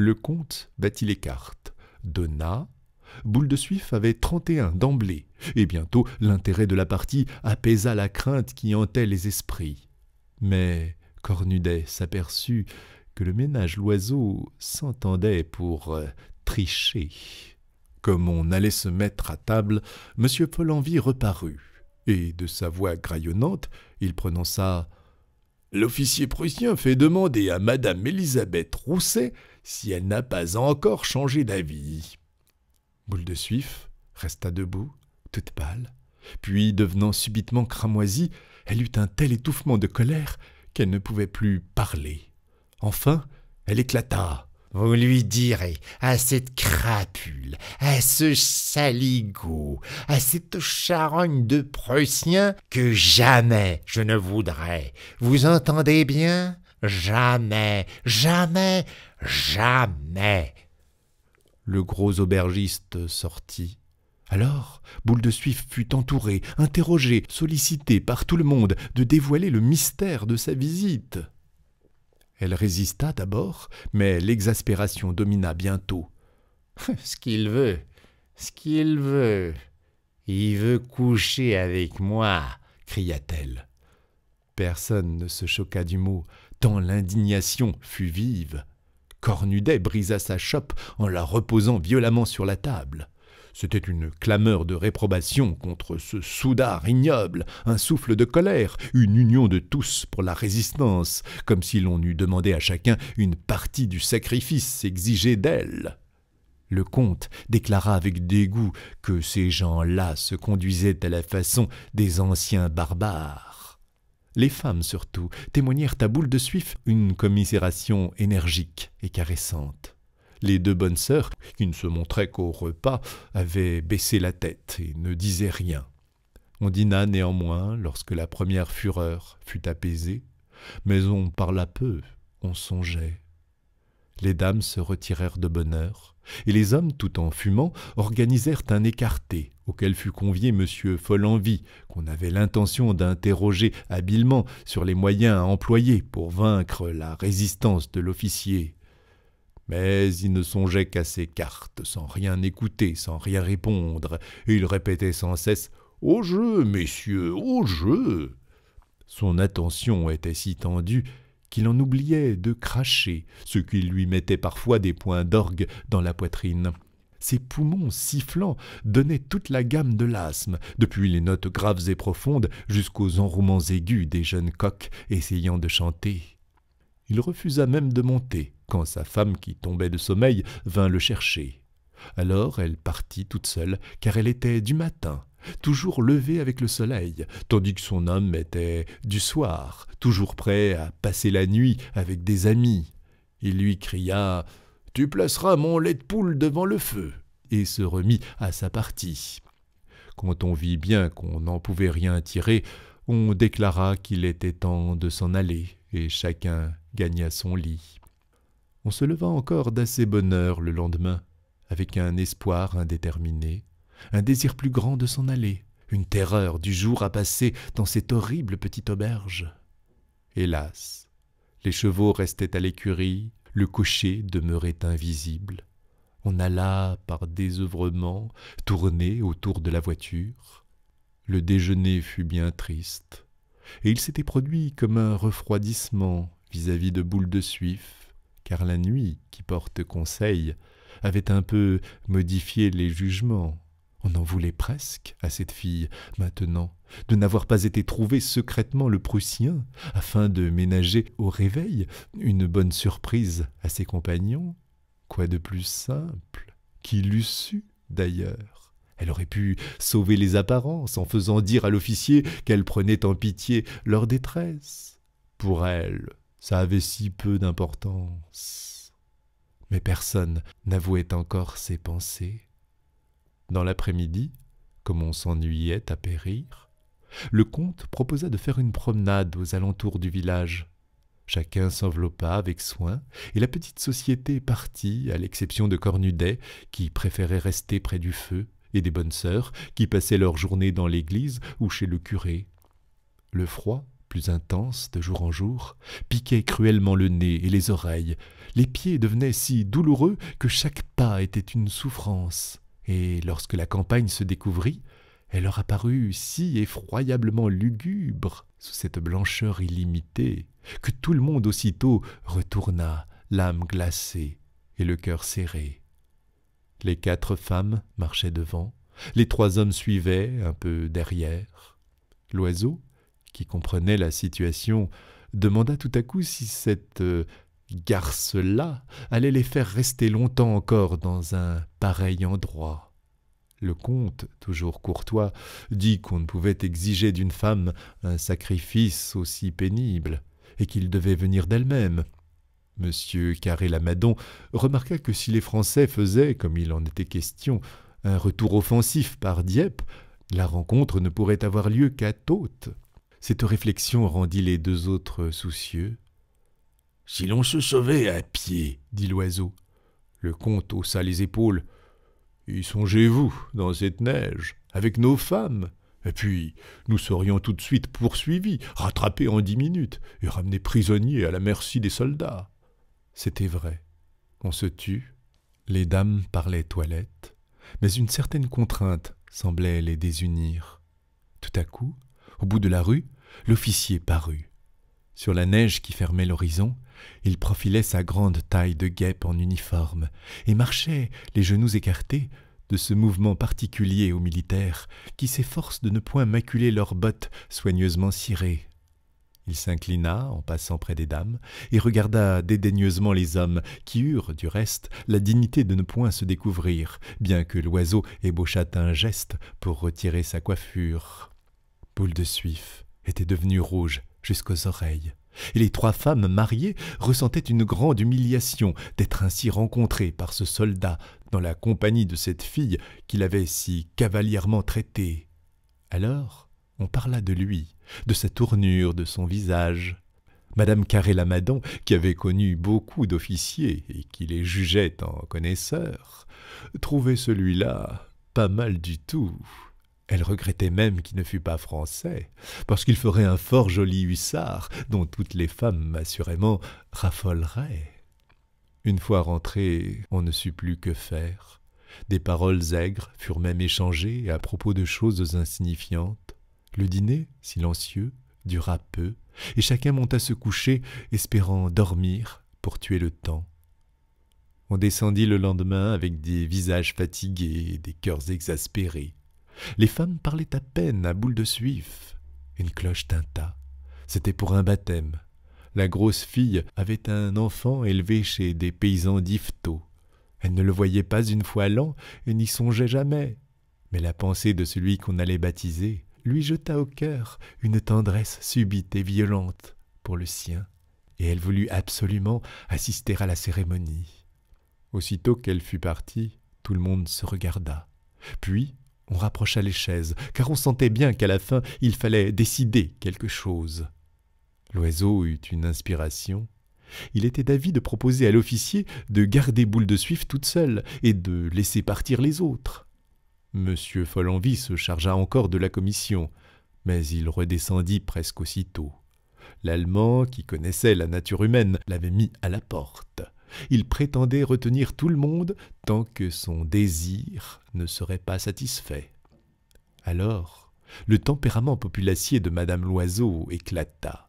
Le comte battit les cartes, donna. Boule de Suif avait trente-et-un d'emblée, et bientôt l'intérêt de la partie apaisa la crainte qui hantait les esprits. Mais Cornudet s'aperçut que le ménage Loiseau s'entendait pour euh, tricher. Comme on allait se mettre à table, M. Follenvie reparut, et de sa voix graillonnante, il prononça L'officier prussien fait demander à Madame Élisabeth Rousset si elle n'a pas encore changé d'avis. Boule de suif resta debout, toute pâle, puis, devenant subitement cramoisie, elle eut un tel étouffement de colère qu'elle ne pouvait plus parler. Enfin, elle éclata. Vous lui direz, à cette crapule, à ce saligot, à cette charogne de Prussien, que jamais je ne voudrais. Vous entendez bien Jamais, jamais, jamais. Le gros aubergiste sortit. Alors, Boule de Suif fut entourée, interrogée, sollicitée par tout le monde de dévoiler le mystère de sa visite. Elle résista d'abord, mais l'exaspération domina bientôt. Ce qu'il veut, ce qu'il veut. Il veut coucher avec moi, cria-t-elle. Personne ne se choqua du mot, tant l'indignation fut vive. Cornudet brisa sa chope en la reposant violemment sur la table. C'était une clameur de réprobation contre ce soudard ignoble, un souffle de colère, une union de tous pour la résistance, comme si l'on eût demandé à chacun une partie du sacrifice exigé d'elle. Le comte déclara avec dégoût que ces gens-là se conduisaient à la façon des anciens barbares. Les femmes surtout témoignèrent à boule de suif une commisération énergique et caressante. Les deux bonnes sœurs, qui ne se montraient qu'au repas, avaient baissé la tête et ne disaient rien. On dîna néanmoins lorsque la première fureur fut apaisée, mais on parla peu, on songeait, les dames se retirèrent de bonne heure, et les hommes, tout en fumant, organisèrent un écarté, auquel fut convié M. Follenvie, qu'on avait l'intention d'interroger habilement sur les moyens à employer pour vaincre la résistance de l'officier. Mais il ne songeait qu'à ses cartes, sans rien écouter, sans rien répondre, et il répétait sans cesse Au jeu, messieurs, au jeu Son attention était si tendue qu'il en oubliait de cracher, ce qui lui mettait parfois des points d'orgue dans la poitrine. Ses poumons sifflants donnaient toute la gamme de l'asthme, depuis les notes graves et profondes jusqu'aux enrouements aigus des jeunes coqs essayant de chanter. Il refusa même de monter quand sa femme, qui tombait de sommeil, vint le chercher. Alors elle partit toute seule, car elle était du matin, toujours levé avec le soleil, tandis que son homme était du soir, toujours prêt à passer la nuit avec des amis. Il lui cria Tu placeras mon lait de poule devant le feu, et se remit à sa partie. Quand on vit bien qu'on n'en pouvait rien tirer, on déclara qu'il était temps de s'en aller, et chacun gagna son lit. On se leva encore d'assez bonne heure le lendemain, avec un espoir indéterminé, un désir plus grand de s'en aller, une terreur du jour à passer dans cette horrible petite auberge. Hélas, les chevaux restaient à l'écurie, le cocher demeurait invisible. On alla par désœuvrement tourner autour de la voiture. Le déjeuner fut bien triste, et il s'était produit comme un refroidissement vis-à-vis de boules de Suif, car la nuit qui porte conseil avait un peu modifié les jugements on en voulait presque à cette fille, maintenant, de n'avoir pas été trouver secrètement le Prussien, afin de ménager au réveil une bonne surprise à ses compagnons. Quoi de plus simple qu'il l'eût su, d'ailleurs Elle aurait pu sauver les apparences en faisant dire à l'officier qu'elle prenait en pitié leur détresse. Pour elle, ça avait si peu d'importance. Mais personne n'avouait encore ses pensées. Dans l'après-midi, comme on s'ennuyait à périr, le comte proposa de faire une promenade aux alentours du village. Chacun s'enveloppa avec soin, et la petite société partit, à l'exception de Cornudet, qui préférait rester près du feu, et des bonnes sœurs, qui passaient leur journée dans l'église ou chez le curé. Le froid, plus intense de jour en jour, piquait cruellement le nez et les oreilles. Les pieds devenaient si douloureux que chaque pas était une souffrance et lorsque la campagne se découvrit, elle leur apparut si effroyablement lugubre sous cette blancheur illimitée que tout le monde aussitôt retourna, l'âme glacée et le cœur serré. Les quatre femmes marchaient devant, les trois hommes suivaient un peu derrière. L'oiseau, qui comprenait la situation, demanda tout à coup si cette euh, Garcelas allait les faire rester longtemps encore dans un pareil endroit. Le comte, toujours courtois, dit qu'on ne pouvait exiger d'une femme un sacrifice aussi pénible, et qu'il devait venir d'elle-même. Monsieur Carré-Lamadon remarqua que si les Français faisaient, comme il en était question, un retour offensif par Dieppe, la rencontre ne pourrait avoir lieu qu'à Tôtes. Cette réflexion rendit les deux autres soucieux, si l'on se sauvait à pied, dit l'oiseau. Le comte haussa les épaules. Y songez-vous, dans cette neige, avec nos femmes Et puis, nous serions tout de suite poursuivis, rattrapés en dix minutes, et ramenés prisonniers à la merci des soldats. C'était vrai. On se tut, les dames parlaient toilette, mais une certaine contrainte semblait les désunir. Tout à coup, au bout de la rue, l'officier parut. Sur la neige qui fermait l'horizon, il profilait sa grande taille de guêpe en uniforme, et marchait, les genoux écartés, de ce mouvement particulier aux militaires, qui s'efforcent de ne point maculer leurs bottes soigneusement cirées. Il s'inclina en passant près des dames et regarda dédaigneusement les hommes qui eurent, du reste, la dignité de ne point se découvrir, bien que l'oiseau ébauchât un geste pour retirer sa coiffure. Boule de suif était devenue rouge jusqu'aux oreilles et les trois femmes mariées ressentaient une grande humiliation d'être ainsi rencontrées par ce soldat dans la compagnie de cette fille qu'il avait si cavalièrement traitée. Alors on parla de lui, de sa tournure, de son visage. Madame Carré-Lamadon, qui avait connu beaucoup d'officiers et qui les jugeait en connaisseurs, trouvait celui-là pas mal du tout. Elle regrettait même qu'il ne fût pas français, parce qu'il ferait un fort joli hussard dont toutes les femmes assurément raffoleraient. Une fois rentré, on ne sut plus que faire. Des paroles aigres furent même échangées à propos de choses insignifiantes. Le dîner, silencieux, dura peu, et chacun monta se coucher, espérant dormir pour tuer le temps. On descendit le lendemain avec des visages fatigués et des cœurs exaspérés. Les femmes parlaient à peine à boule de suif. Une cloche tinta. C'était pour un baptême. La grosse fille avait un enfant élevé chez des paysans d'Yvetot. Elle ne le voyait pas une fois l'an et n'y songeait jamais. Mais la pensée de celui qu'on allait baptiser lui jeta au cœur une tendresse subite et violente pour le sien, et elle voulut absolument assister à la cérémonie. Aussitôt qu'elle fut partie, tout le monde se regarda. Puis on rapprocha les chaises, car on sentait bien qu'à la fin il fallait décider quelque chose. L'oiseau eut une inspiration. Il était d'avis de proposer à l'officier de garder Boule de Suif toute seule et de laisser partir les autres. Monsieur Follenvie se chargea encore de la commission, mais il redescendit presque aussitôt. L'Allemand, qui connaissait la nature humaine, l'avait mis à la porte. Il prétendait retenir tout le monde tant que son désir ne serait pas satisfait. Alors, le tempérament populacier de Madame Loiseau éclata.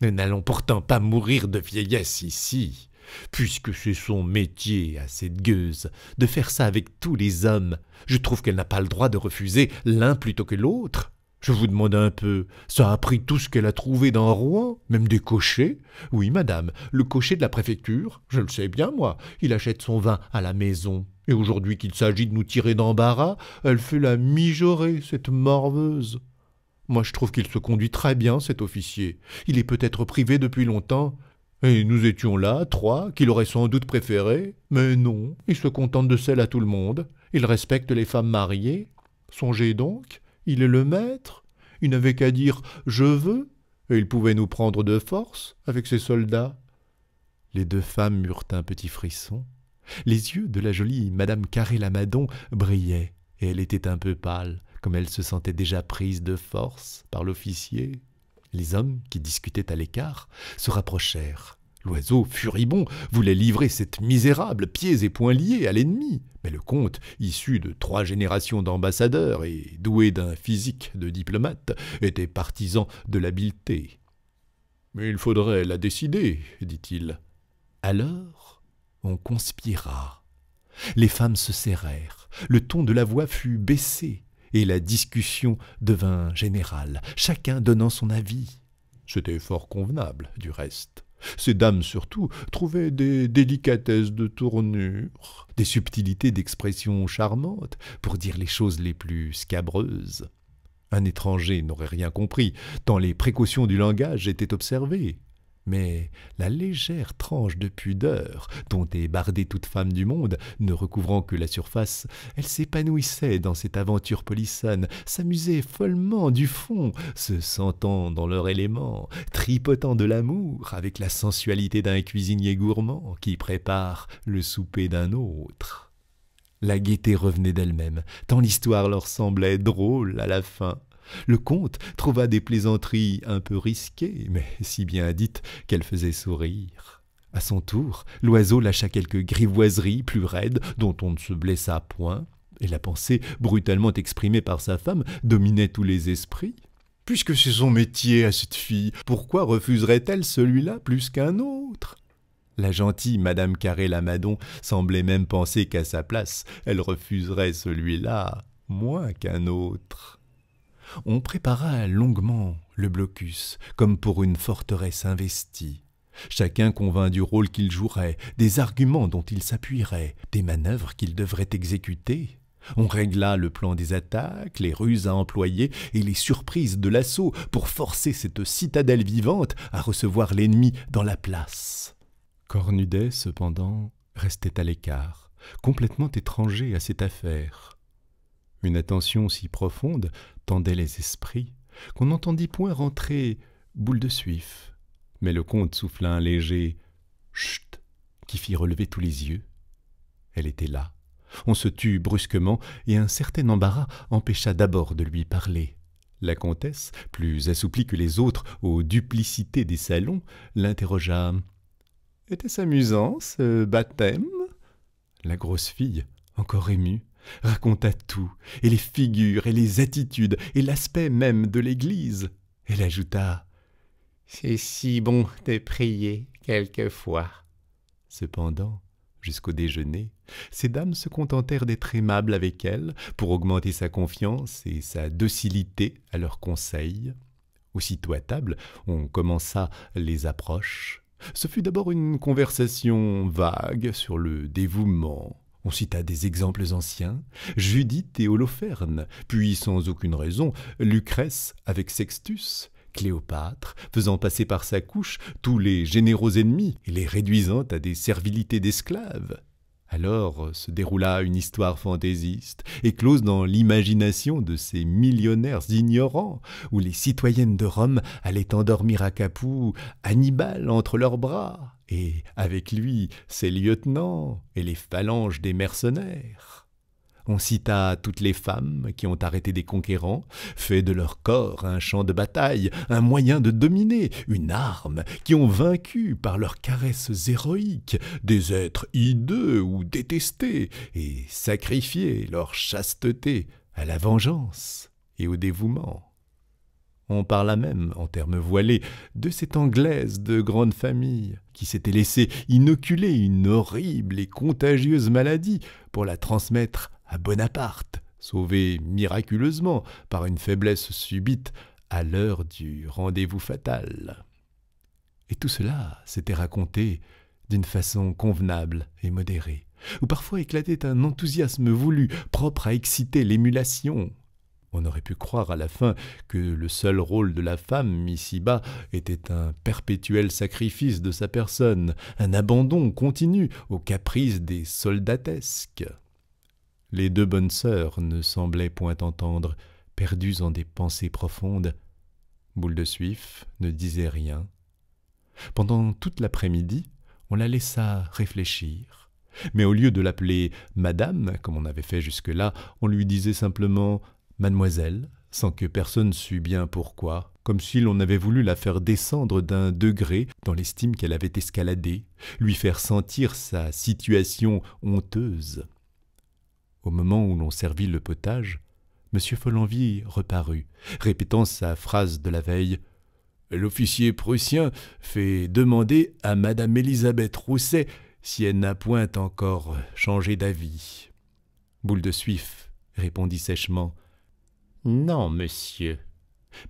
Nous n'allons pourtant pas mourir de vieillesse ici, puisque c'est son métier à cette gueuse de faire ça avec tous les hommes. Je trouve qu'elle n'a pas le droit de refuser l'un plutôt que l'autre. Je vous demande un peu. Ça a pris tout ce qu'elle a trouvé dans Rouen, même des cochers. Oui, madame, le cocher de la préfecture, je le sais bien, moi, il achète son vin à la maison. Et aujourd'hui qu'il s'agit de nous tirer d'embarras, elle fait la mijaurée, cette morveuse. Moi, je trouve qu'il se conduit très bien, cet officier. Il est peut-être privé depuis longtemps. Et nous étions là, trois, qu'il aurait sans doute préféré. Mais non, il se contente de celle à tout le monde. Il respecte les femmes mariées. Songez donc, il est le maître. Il n'avait qu'à dire Je veux, et il pouvait nous prendre de force avec ses soldats. Les deux femmes eurent un petit frisson. Les yeux de la jolie Madame Carré-Lamadon brillaient, et elle était un peu pâle, comme elle se sentait déjà prise de force par l'officier. Les hommes qui discutaient à l'écart se rapprochèrent. L'oiseau, furibond, voulait livrer cette misérable, pieds et poings liés, à l'ennemi. Mais le comte, issu de trois générations d'ambassadeurs et doué d'un physique de diplomate, était partisan de l'habileté. Il faudrait la décider, dit-il. Alors, on conspira. Les femmes se serrèrent, le ton de la voix fut baissé, et la discussion devint générale, chacun donnant son avis. C'était fort convenable, du reste. Ces dames surtout trouvaient des délicatesses de tournure, des subtilités d'expression charmantes pour dire les choses les plus scabreuses. Un étranger n'aurait rien compris, tant les précautions du langage étaient observées mais la légère tranche de pudeur dont est bardée toute femme du monde, ne recouvrant que la surface, elle s'épanouissait dans cette aventure polissonne, s'amusait follement du fond, se sentant dans leur élément, tripotant de l'amour avec la sensualité d'un cuisinier gourmand qui prépare le souper d'un autre. La gaieté revenait d'elle-même, tant l'histoire leur semblait drôle à la fin. Le comte trouva des plaisanteries un peu risquées, mais si bien dites qu'elles faisaient sourire. À son tour, l'oiseau lâcha quelques grivoiseries plus raides dont on ne se blessa point, et la pensée brutalement exprimée par sa femme dominait tous les esprits. Puisque c'est son métier à cette fille, pourquoi refuserait-elle celui-là plus qu'un autre La gentille Madame Carré-Lamadon semblait même penser qu'à sa place, elle refuserait celui-là moins qu'un autre on prépara longuement le blocus, comme pour une forteresse investie. Chacun convint du rôle qu'il jouerait, des arguments dont il s'appuierait, des manœuvres qu'il devrait exécuter. On régla le plan des attaques, les ruses à employer et les surprises de l'assaut pour forcer cette citadelle vivante à recevoir l'ennemi dans la place. Cornudet, cependant, restait à l'écart, complètement étranger à cette affaire. Une attention si profonde tendait les esprits qu'on n'entendit point rentrer boule de suif, mais le comte souffla un léger chut qui fit relever tous les yeux. Elle était là. On se tut brusquement, et un certain embarras empêcha d'abord de lui parler. La comtesse, plus assouplie que les autres aux duplicités des salons, l'interrogea. Était-ce amusant, ce baptême La grosse fille, encore émue, raconta tout, et les figures, et les attitudes, et l'aspect même de l'Église. Elle ajouta C'est si bon de prier quelquefois. Cependant, jusqu'au déjeuner, ces dames se contentèrent d'être aimables avec elle pour augmenter sa confiance et sa docilité à leurs conseils. Aussitôt à table, on commença les approches. Ce fut d'abord une conversation vague sur le dévouement, on cita des exemples anciens, Judith et Holoferne, puis sans aucune raison, Lucrèce avec Sextus, Cléopâtre, faisant passer par sa couche tous les généraux ennemis et les réduisant à des servilités d'esclaves. Alors euh, se déroula une histoire fantaisiste, éclose dans l'imagination de ces millionnaires ignorants, où les citoyennes de Rome allaient endormir à Capoue Hannibal entre leurs bras, et avec lui ses lieutenants et les phalanges des mercenaires. On cita toutes les femmes qui ont arrêté des conquérants, fait de leur corps un champ de bataille, un moyen de dominer, une arme, qui ont vaincu par leurs caresses héroïques des êtres hideux ou détestés, et sacrifié leur chasteté à la vengeance et au dévouement. On parla même, en termes voilés, de cette Anglaise de grande famille qui s'était laissée inoculer une horrible et contagieuse maladie pour la transmettre à Bonaparte, sauvé miraculeusement par une faiblesse subite à l'heure du rendez-vous fatal. Et tout cela s'était raconté d'une façon convenable et modérée, où parfois éclatait un enthousiasme voulu, propre à exciter l'émulation. On aurait pu croire à la fin que le seul rôle de la femme ici-bas était un perpétuel sacrifice de sa personne, un abandon continu aux caprices des soldatesques. Les deux bonnes sœurs ne semblaient point entendre, perdues en des pensées profondes. Boule de Suif ne disait rien. Pendant toute l'après-midi, on la laissa réfléchir. Mais au lieu de l'appeler Madame, comme on avait fait jusque-là, on lui disait simplement Mademoiselle, sans que personne sût bien pourquoi, comme si l'on avait voulu la faire descendre d'un degré dans l'estime qu'elle avait escaladée, lui faire sentir sa situation honteuse. Au moment où l'on servit le potage, M. Follenvie reparut, répétant sa phrase de la veille. L'officier prussien fait demander à Madame Élisabeth Rousset si elle n'a point encore changé d'avis. Boule de Suif répondit sèchement. Non, monsieur.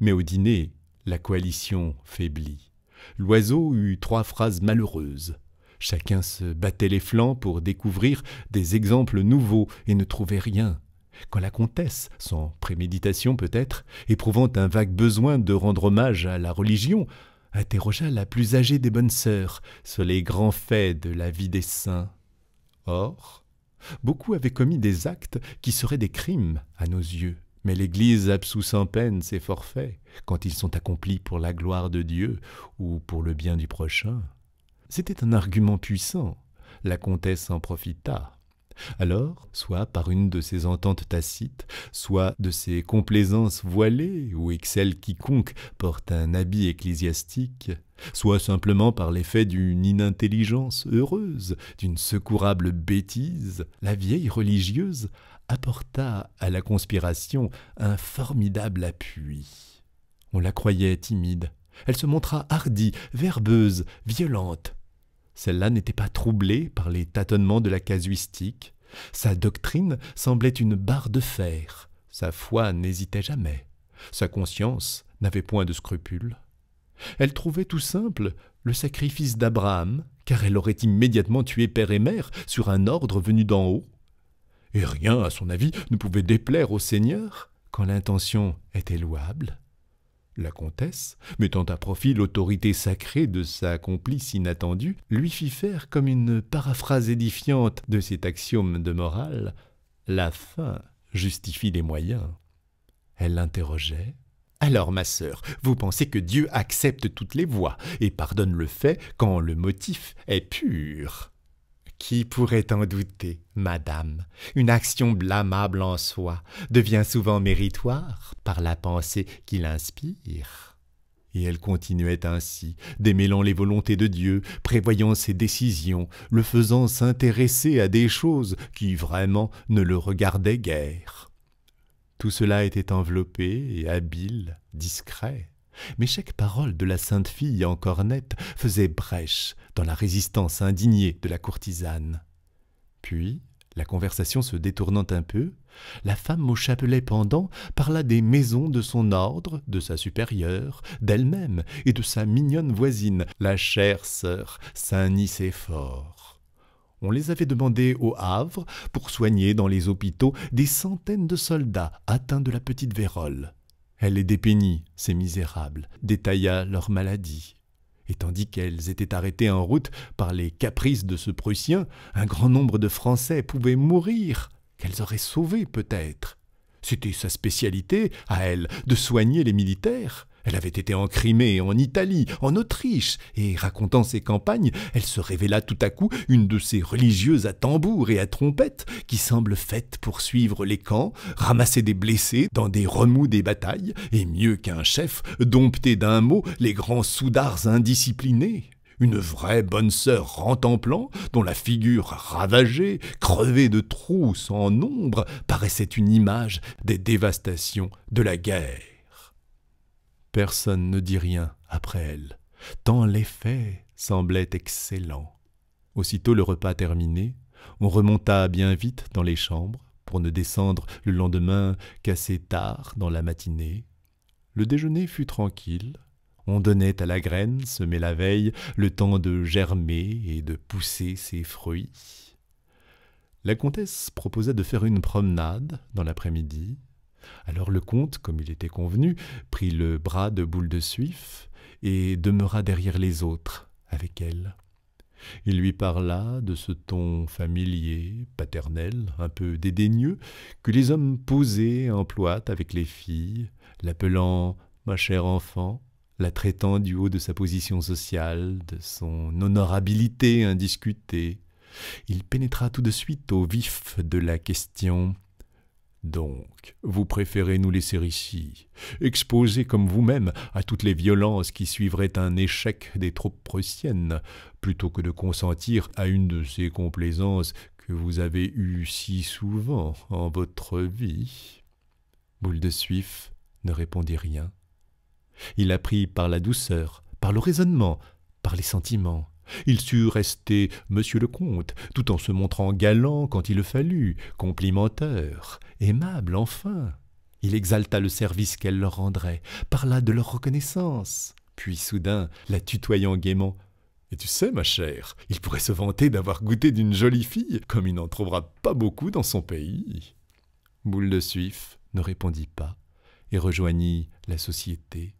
Mais au dîner, la coalition faiblit. Loiseau eut trois phrases malheureuses. Chacun se battait les flancs pour découvrir des exemples nouveaux et ne trouvait rien. Quand la comtesse, sans préméditation peut-être, éprouvant un vague besoin de rendre hommage à la religion, interrogea la plus âgée des bonnes sœurs sur les grands faits de la vie des saints. Or, beaucoup avaient commis des actes qui seraient des crimes à nos yeux. Mais l'Église absout sans peine ces forfaits quand ils sont accomplis pour la gloire de Dieu ou pour le bien du prochain. C'était un argument puissant. La comtesse en profita. Alors, soit par une de ces ententes tacites, soit de ces complaisances voilées où excelle quiconque porte un habit ecclésiastique, soit simplement par l'effet d'une inintelligence heureuse, d'une secourable bêtise, la vieille religieuse apporta à la conspiration un formidable appui. On la croyait timide. Elle se montra hardie, verbeuse, violente, celle-là n'était pas troublée par les tâtonnements de la casuistique. Sa doctrine semblait une barre de fer. Sa foi n'hésitait jamais. Sa conscience n'avait point de scrupules. Elle trouvait tout simple le sacrifice d'Abraham, car elle aurait immédiatement tué père et mère sur un ordre venu d'en haut. Et rien, à son avis, ne pouvait déplaire au Seigneur quand l'intention était louable. La comtesse, mettant à profit l'autorité sacrée de sa complice inattendue, lui fit faire comme une paraphrase édifiante de cet axiome de morale La fin justifie les moyens. Elle l'interrogeait. Alors, ma sœur, vous pensez que Dieu accepte toutes les voies et pardonne le fait quand le motif est pur qui pourrait en douter, madame Une action blâmable en soi devient souvent méritoire par la pensée qui l'inspire. Et elle continuait ainsi, démêlant les volontés de Dieu, prévoyant ses décisions, le faisant s'intéresser à des choses qui vraiment ne le regardaient guère. Tout cela était enveloppé et habile, discret mais chaque parole de la sainte fille encore nette faisait brèche dans la résistance indignée de la courtisane. Puis, la conversation se détournant un peu, la femme au chapelet pendant parla des maisons de son ordre, de sa supérieure, d'elle-même et de sa mignonne voisine, la chère sœur Saint-Nicéphore. On les avait demandées au Havre pour soigner dans les hôpitaux des centaines de soldats atteints de la petite vérole. Elle les dépeignit, ces misérables, détailla leur maladie. Et tandis qu'elles étaient arrêtées en route par les caprices de ce Prussien, un grand nombre de Français pouvaient mourir, qu'elles auraient sauvés peut-être. C'était sa spécialité, à elle, de soigner les militaires. Elle avait été en Crimée, en Italie, en Autriche, et racontant ses campagnes, elle se révéla tout à coup une de ces religieuses à tambour et à trompette qui semblent faites pour suivre les camps, ramasser des blessés dans des remous des batailles, et mieux qu'un chef, dompter d'un mot les grands soudards indisciplinés une vraie bonne sœur rentemplant, dont la figure ravagée, crevée de trous sans nombre, paraissait une image des dévastations de la guerre. Personne ne dit rien après elle, tant l'effet semblait excellent. Aussitôt le repas terminé, on remonta bien vite dans les chambres pour ne descendre le lendemain qu'assez tard dans la matinée. Le déjeuner fut tranquille. On donnait à la graine, semée la veille, le temps de germer et de pousser ses fruits. La comtesse proposa de faire une promenade dans l'après-midi. Alors le comte, comme il était convenu, prit le bras de Boule de Suif et demeura derrière les autres avec elle. Il lui parla de ce ton familier, paternel, un peu dédaigneux, que les hommes posés emploient avec les filles, l'appelant ma chère enfant, la traitant du haut de sa position sociale, de son honorabilité indiscutée. Il pénétra tout de suite au vif de la question. Donc, vous préférez nous laisser ici, exposés comme vous-même à toutes les violences qui suivraient un échec des troupes prussiennes, plutôt que de consentir à une de ces complaisances que vous avez eues si souvent en votre vie. Boule de Suif ne répondit rien. Il apprit par la douceur, par le raisonnement, par les sentiments, il sut rester monsieur le comte, tout en se montrant galant quand il le fallut, complimenteur, aimable enfin. Il exalta le service qu'elle leur rendrait, parla de leur reconnaissance, puis soudain, la tutoyant gaiement, et tu sais, ma chère, il pourrait se vanter d'avoir goûté d'une jolie fille, comme il n'en trouvera pas beaucoup dans son pays. Boule de Suif ne répondit pas et rejoignit la société.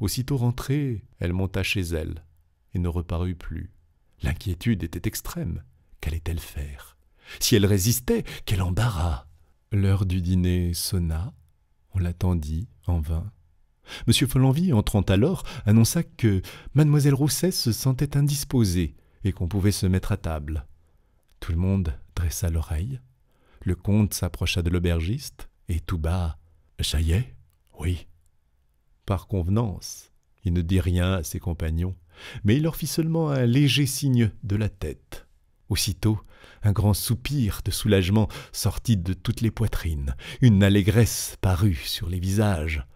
Aussitôt rentrée, elle monta chez elle, et ne reparut plus. L'inquiétude était extrême. Qu'allait-elle faire Si elle résistait, quel embarras L'heure du dîner sonna. On l'attendit en vain. M. Follenvie, entrant alors, annonça que Mademoiselle Rousset se sentait indisposée et qu'on pouvait se mettre à table. Tout le monde dressa l'oreille. Le comte s'approcha de l'aubergiste et tout bas Ça Oui. Par convenance, il ne dit rien à ses compagnons mais il leur fit seulement un léger signe de la tête. Aussitôt, un grand soupir de soulagement sortit de toutes les poitrines, une allégresse parut sur les visages.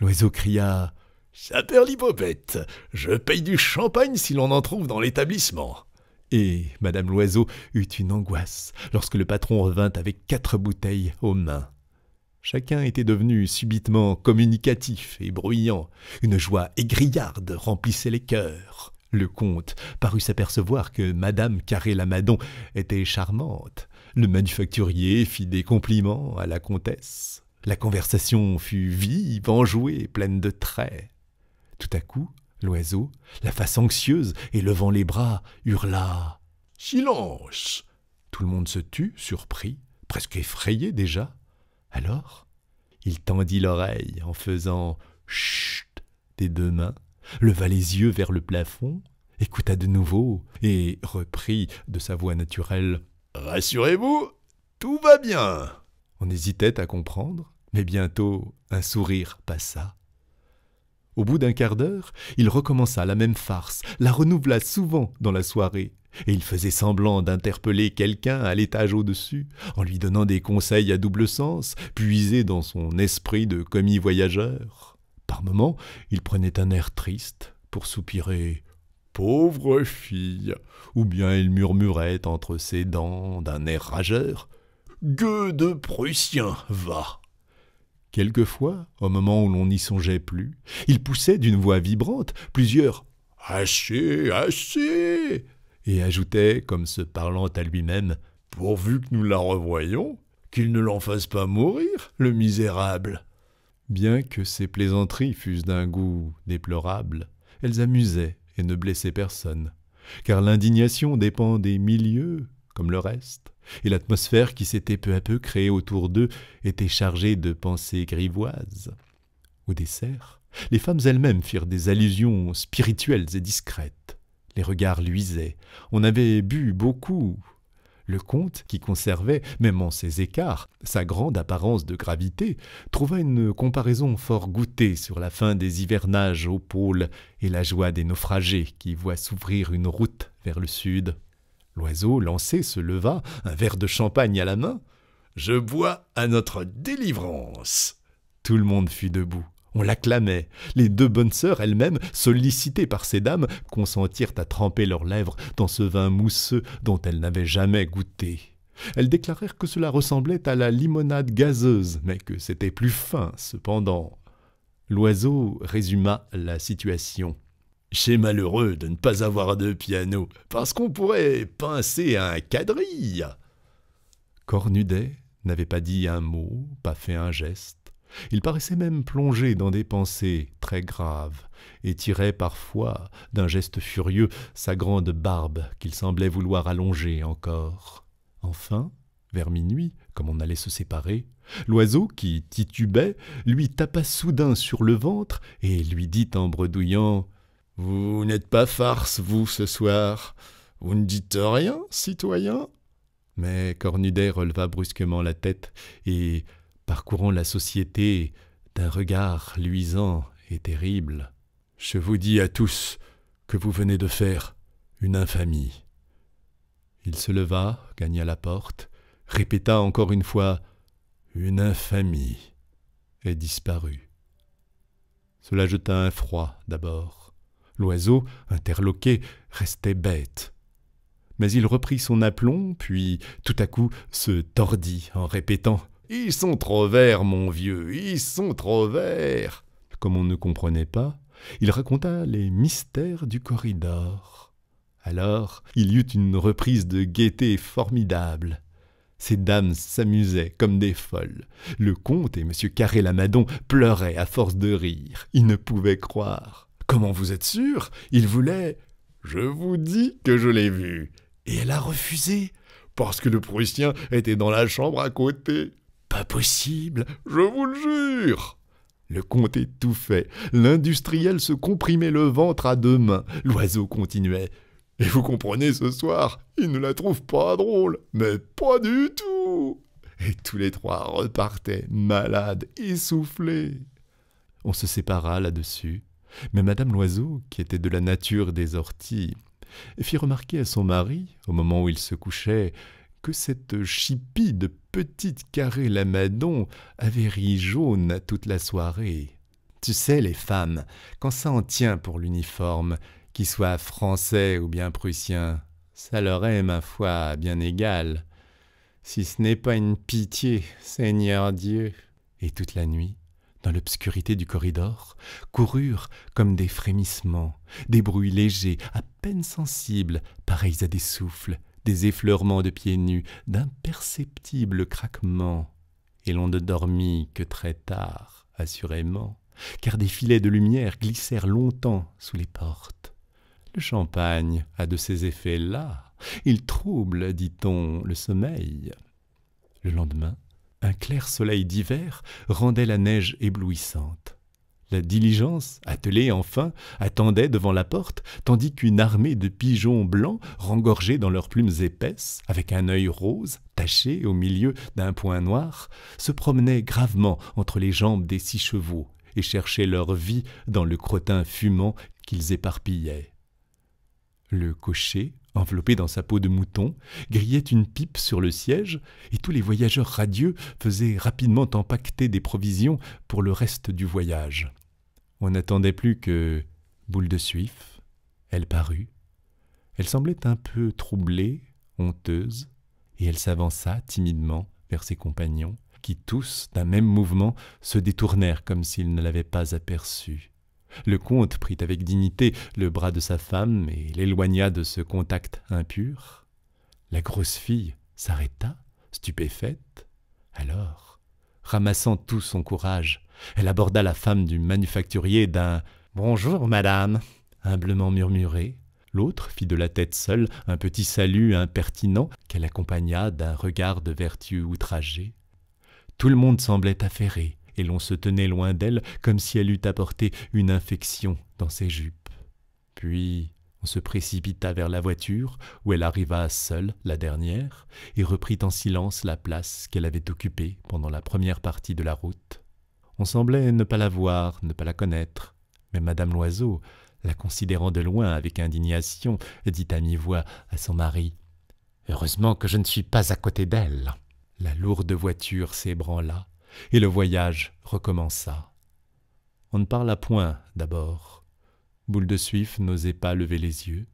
L'oiseau cria Bobette, je paye du champagne si l'on en trouve dans l'établissement. Et Madame Loiseau eut une angoisse lorsque le patron revint avec quatre bouteilles aux mains. Chacun était devenu subitement communicatif et bruyant. Une joie égrillarde remplissait les cœurs. Le comte parut s'apercevoir que Madame Carré-Lamadon était charmante. Le manufacturier fit des compliments à la comtesse. La conversation fut vive, enjouée, pleine de traits. Tout à coup, l'oiseau, la face anxieuse et levant les bras, hurla Silence Tout le monde se tut, surpris, presque effrayé déjà. Alors, il tendit l'oreille en faisant chut des deux mains, leva les yeux vers le plafond, écouta de nouveau et reprit de sa voix naturelle Rassurez-vous, tout va bien. On hésitait à comprendre, mais bientôt un sourire passa. Au bout d'un quart d'heure, il recommença la même farce, la renouvela souvent dans la soirée, et il faisait semblant d'interpeller quelqu'un à l'étage au-dessus, en lui donnant des conseils à double sens, puisés dans son esprit de commis voyageur. Par moments, il prenait un air triste pour soupirer Pauvre fille ou bien il murmurait entre ses dents d'un air rageur Gueux de Prussien, va Quelquefois, au moment où l'on n'y songeait plus, il poussait d'une voix vibrante plusieurs Assez, assez et ajoutait, comme se parlant à lui-même, Pourvu que nous la revoyions, qu'il ne l'en fasse pas mourir, le misérable. Bien que ces plaisanteries fussent d'un goût déplorable, elles amusaient et ne blessaient personne, car l'indignation dépend des milieux comme le reste, et l'atmosphère qui s'était peu à peu créée autour d'eux était chargée de pensées grivoises. Au dessert, les femmes elles-mêmes firent des allusions spirituelles et discrètes, les regards luisaient, on avait bu beaucoup. Le comte, qui conservait, même en ses écarts, sa grande apparence de gravité, trouva une comparaison fort goûtée sur la fin des hivernages au pôle et la joie des naufragés qui voient s'ouvrir une route vers le sud. L'oiseau lancé se leva, un verre de champagne à la main. Je bois à notre délivrance. Tout le monde fut debout. On l'acclamait. Les deux bonnes sœurs elles-mêmes, sollicitées par ces dames, consentirent à tremper leurs lèvres dans ce vin mousseux dont elles n'avaient jamais goûté. Elles déclarèrent que cela ressemblait à la limonade gazeuse, mais que c'était plus fin cependant. L'oiseau résuma la situation. C'est malheureux de ne pas avoir de piano, parce qu'on pourrait pincer un quadrille. Cornudet n'avait pas dit un mot, pas fait un geste. Il paraissait même plongé dans des pensées très graves, et tirait parfois, d'un geste furieux, sa grande barbe qu'il semblait vouloir allonger encore. Enfin, vers minuit, comme on allait se séparer, l'oiseau, qui titubait, lui tapa soudain sur le ventre et lui dit en bredouillant Vous n'êtes pas farce, vous, ce soir. Vous ne dites rien, citoyen Mais Cornudet releva brusquement la tête et, parcourant la société d'un regard luisant et terrible. Je vous dis à tous que vous venez de faire une infamie. Il se leva, gagna la porte, répéta encore une fois une infamie et disparut. Cela jeta un froid d'abord. L'oiseau, interloqué, restait bête. Mais il reprit son aplomb, puis tout à coup se tordit en répétant ils sont trop verts, mon vieux, ils sont trop verts. Comme on ne comprenait pas, il raconta les mystères du corridor. Alors, il y eut une reprise de gaieté formidable. Ces dames s'amusaient comme des folles. Le comte et M. Carré-Lamadon pleuraient à force de rire. Ils ne pouvaient croire. Comment vous êtes sûr Il voulait. Je vous dis que je l'ai vue. Et elle a refusé. Parce que le Prussien était dans la chambre à côté. Pas possible, je vous le jure. Le comte étouffait, l'industriel se comprimait le ventre à deux mains, l'oiseau continuait. Et vous comprenez, ce soir, il ne la trouve pas drôle, mais pas du tout. Et tous les trois repartaient, malades, essoufflés. On se sépara là-dessus, mais madame Loiseau, qui était de la nature des orties, fit remarquer à son mari, au moment où il se couchait, que cette chipie de petite carrée lamadon avait ri jaune toute la soirée. Tu sais, les femmes, quand ça en tient pour l'uniforme, qu'il soit français ou bien prussien, ça leur est, ma foi, bien égal. Si ce n'est pas une pitié, Seigneur Dieu. Et toute la nuit, dans l'obscurité du corridor, coururent comme des frémissements, des bruits légers, à peine sensibles, pareils à des souffles, des effleurements de pieds nus, d'imperceptibles craquements, et l'on ne dormit que très tard, assurément, car des filets de lumière glissèrent longtemps sous les portes. Le champagne a de ces effets-là. Il trouble, dit-on, le sommeil. Le lendemain, un clair soleil d'hiver rendait la neige éblouissante. La diligence, attelée enfin, attendait devant la porte, tandis qu'une armée de pigeons blancs, rengorgés dans leurs plumes épaisses, avec un œil rose, taché au milieu d'un point noir, se promenaient gravement entre les jambes des six chevaux et cherchaient leur vie dans le crottin fumant qu'ils éparpillaient. Le cocher, enveloppé dans sa peau de mouton, grillait une pipe sur le siège, et tous les voyageurs radieux faisaient rapidement empaqueter des provisions pour le reste du voyage. On n'attendait plus que Boule de Suif. Elle parut. Elle semblait un peu troublée, honteuse, et elle s'avança timidement vers ses compagnons, qui tous, d'un même mouvement, se détournèrent comme s'ils ne l'avaient pas aperçue. Le comte prit avec dignité le bras de sa femme et l'éloigna de ce contact impur. La grosse fille s'arrêta, stupéfaite. Alors, ramassant tout son courage, elle aborda la femme du manufacturier d'un Bonjour, madame, humblement murmuré. L'autre fit de la tête seule un petit salut impertinent qu'elle accompagna d'un regard de vertu outragé. Tout le monde semblait affairé, et l'on se tenait loin d'elle comme si elle eût apporté une infection dans ses jupes. Puis on se précipita vers la voiture, où elle arriva seule, la dernière, et reprit en silence la place qu'elle avait occupée pendant la première partie de la route. On semblait ne pas la voir, ne pas la connaître. Mais madame Loiseau, la considérant de loin avec indignation, dit à mi-voix à son mari Heureusement que je ne suis pas à côté d'elle. La lourde voiture s'ébranla, et le voyage recommença. On ne parla point d'abord. Boule de Suif n'osait pas lever les yeux.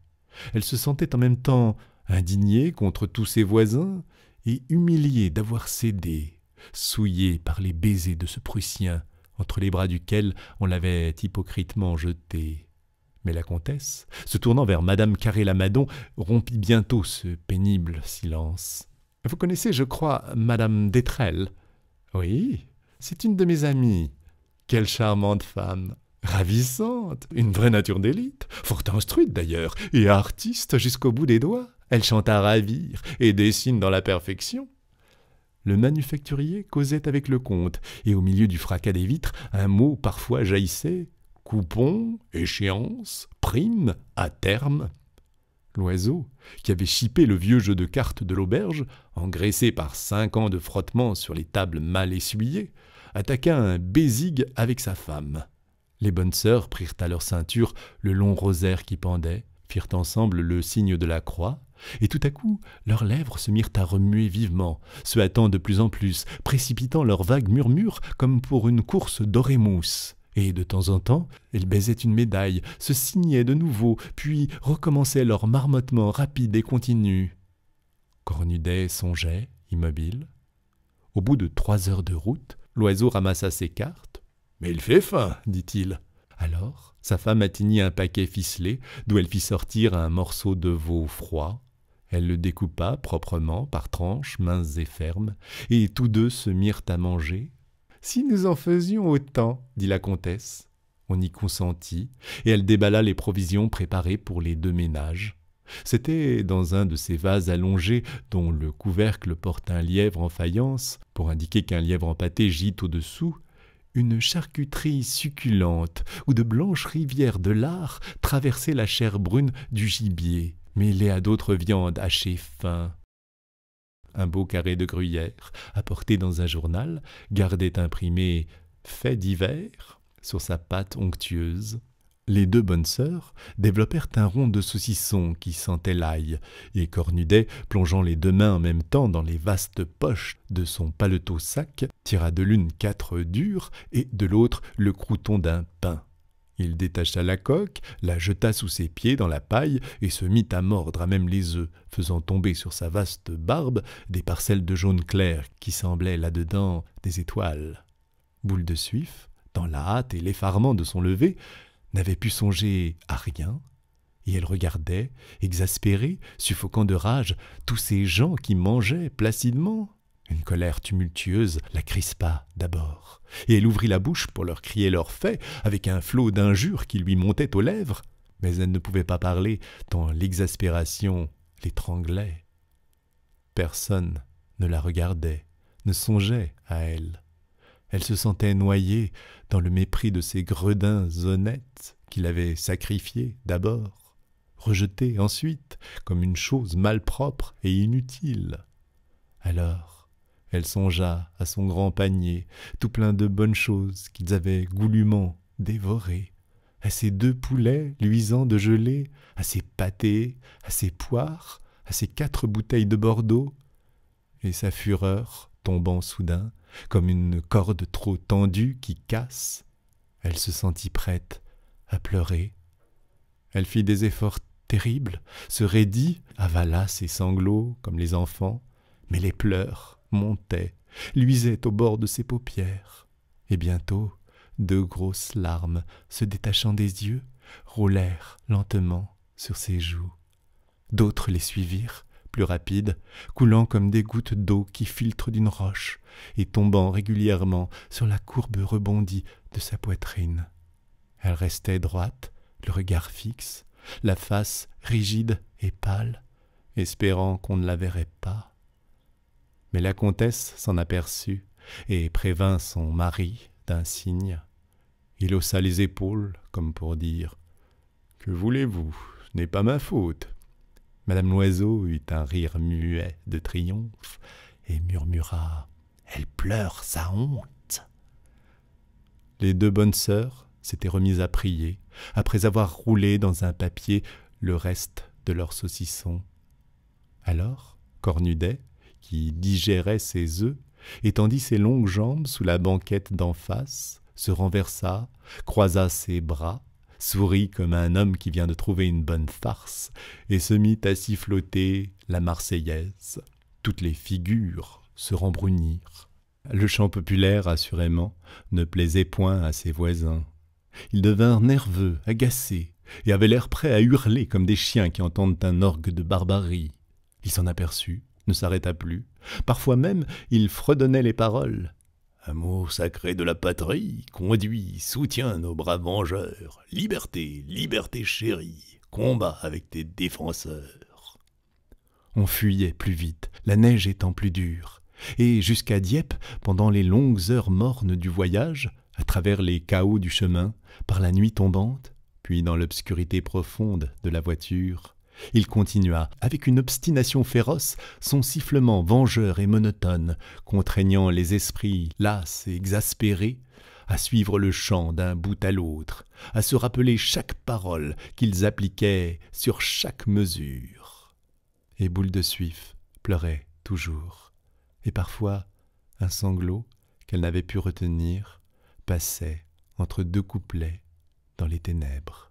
Elle se sentait en même temps indignée contre tous ses voisins et humiliée d'avoir cédé souillée par les baisers de ce Prussien, entre les bras duquel on l'avait hypocritement jetée. Mais la comtesse, se tournant vers Madame Carré-Lamadon, rompit bientôt ce pénible silence. Vous connaissez, je crois, Madame Détrelle Oui, c'est une de mes amies. Quelle charmante femme Ravissante, une vraie nature d'élite, fort instruite d'ailleurs, et artiste jusqu'au bout des doigts. Elle chante à ravir et dessine dans la perfection. Le manufacturier causait avec le comte, et au milieu du fracas des vitres, un mot parfois jaillissait coupon, échéance, prime, à terme. L'oiseau, qui avait chipé le vieux jeu de cartes de l'auberge, engraissé par cinq ans de frottement sur les tables mal essuyées, attaqua un bésigue avec sa femme. Les bonnes sœurs prirent à leur ceinture le long rosaire qui pendait, firent ensemble le signe de la croix, et tout à coup, leurs lèvres se mirent à remuer vivement, se hâtant de plus en plus, précipitant leurs vagues murmures comme pour une course d'orémousse, Et de temps en temps, elles baisaient une médaille, se signaient de nouveau, puis recommençaient leur marmottement rapide et continu. Cornudet songeait, immobile. Au bout de trois heures de route, l'oiseau ramassa ses cartes. Mais il fait faim, dit-il. Alors, sa femme atteignit un paquet ficelé, d'où elle fit sortir un morceau de veau froid, elle le découpa proprement par tranches minces et fermes, et tous deux se mirent à manger. Si nous en faisions autant, dit la comtesse. On y consentit, et elle déballa les provisions préparées pour les deux ménages. C'était dans un de ces vases allongés dont le couvercle porte un lièvre en faïence, pour indiquer qu'un lièvre empâté gîte au-dessous, une charcuterie succulente où de blanches rivières de lard traversaient la chair brune du gibier mêlé à d'autres viandes hachées fin. Un beau carré de gruyère, apporté dans un journal, gardait imprimé Fait d'hiver » sur sa pâte onctueuse. Les deux bonnes sœurs développèrent un rond de saucisson qui sentait l'ail, et Cornudet, plongeant les deux mains en même temps dans les vastes poches de son paletot sac, tira de l'une quatre durs et de l'autre le crouton d'un pain. Il détacha la coque, la jeta sous ses pieds dans la paille et se mit à mordre à même les œufs, faisant tomber sur sa vaste barbe des parcelles de jaune clair qui semblaient là-dedans des étoiles. Boule de suif, dans la hâte et l'effarement de son lever, n'avait pu songer à rien, et elle regardait, exaspérée, suffoquant de rage, tous ces gens qui mangeaient placidement une colère tumultueuse la crispa d'abord, et elle ouvrit la bouche pour leur crier leur fait, avec un flot d'injures qui lui montait aux lèvres, mais elle ne pouvait pas parler tant l'exaspération l'étranglait. Personne ne la regardait, ne songeait à elle. Elle se sentait noyée dans le mépris de ces gredins honnêtes qu'il avait sacrifiés d'abord, rejetés ensuite comme une chose malpropre et inutile. Alors, elle songea à son grand panier, tout plein de bonnes choses qu'ils avaient goulûment dévorées, à ses deux poulets luisants de gelée, à ses pâtés, à ses poires, à ses quatre bouteilles de Bordeaux. Et sa fureur, tombant soudain, comme une corde trop tendue qui casse, elle se sentit prête à pleurer. Elle fit des efforts terribles, se raidit, avala ses sanglots comme les enfants, mais les pleurs montait, luisait au bord de ses paupières, et bientôt deux grosses larmes, se détachant des yeux, roulèrent lentement sur ses joues. D'autres les suivirent, plus rapides, coulant comme des gouttes d'eau qui filtrent d'une roche, et tombant régulièrement sur la courbe rebondie de sa poitrine. Elle restait droite, le regard fixe, la face rigide et pâle, espérant qu'on ne la verrait pas. Mais la comtesse s'en aperçut et prévint son mari d'un signe. Il haussa les épaules, comme pour dire Que voulez-vous ce N'est pas ma faute. Madame Loiseau eut un rire muet de triomphe et murmura Elle pleure sa honte. Les deux bonnes sœurs s'étaient remises à prier, après avoir roulé dans un papier le reste de leur saucisson. Alors, Cornudet, qui digérait ses œufs, étendit ses longues jambes sous la banquette d'en face, se renversa, croisa ses bras, sourit comme un homme qui vient de trouver une bonne farce, et se mit à siffloter la Marseillaise. Toutes les figures se rembrunirent. Le chant populaire, assurément, ne plaisait point à ses voisins. Ils devinrent nerveux, agacés, et avaient l'air prêts à hurler comme des chiens qui entendent un orgue de barbarie. Il s'en aperçut, ne s'arrêta plus. Parfois même, il fredonnait les paroles. Amour sacré de la patrie, conduit, soutiens nos braves vengeurs. Liberté, liberté chérie, combat avec tes défenseurs. On fuyait plus vite, la neige étant plus dure. Et jusqu'à Dieppe, pendant les longues heures mornes du voyage, à travers les chaos du chemin, par la nuit tombante, puis dans l'obscurité profonde de la voiture, il continua, avec une obstination féroce, son sifflement vengeur et monotone, contraignant les esprits, las et exaspérés, à suivre le chant d'un bout à l'autre, à se rappeler chaque parole qu'ils appliquaient sur chaque mesure. Et Boule de Suif pleurait toujours, et parfois un sanglot qu'elle n'avait pu retenir passait entre deux couplets dans les ténèbres.